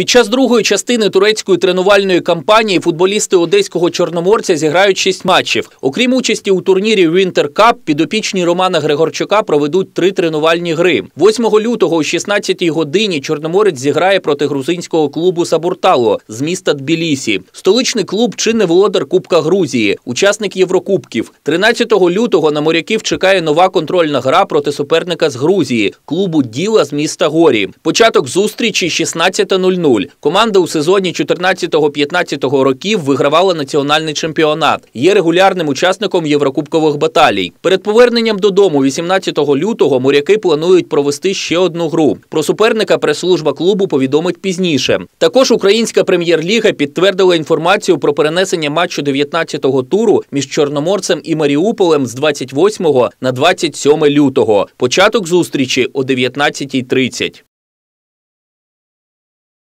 Під час другої частини турецької тренувальної кампанії футболісти одеського чорноморця зіграють шість матчів. Окрім участі у турнірі Winter Cup, підопічні Романа Григорчука проведуть три тренувальні гри. 8 лютого о 16-й годині Чорноморець зіграє проти грузинського клубу Сабуртало з міста Тбілісі. Столичний клуб чинне володар Кубка Грузії, учасник Єврокубків. 13 лютого на моряків чекає нова контрольна гра проти суперника з Грузії, клубу Діла з міста Горі. Початок зустрічі 16.00. Гуцуль. Команда у сезоні 14-15 років вигравала національний чемпіонат. Є регулярним учасником єврокубкових баталій. Перед поверненням додому, 18 лютого, моряки планують провести ще одну гру. Про суперника прес-служба клубу повідомить пізніше. Також українська прем'єр-ліга підтвердила інформацію про перенесення матчу 19-го туру між Чорноморцем і Маріуполем з 28 на 27 лютого. Початок зустрічі о 19.30.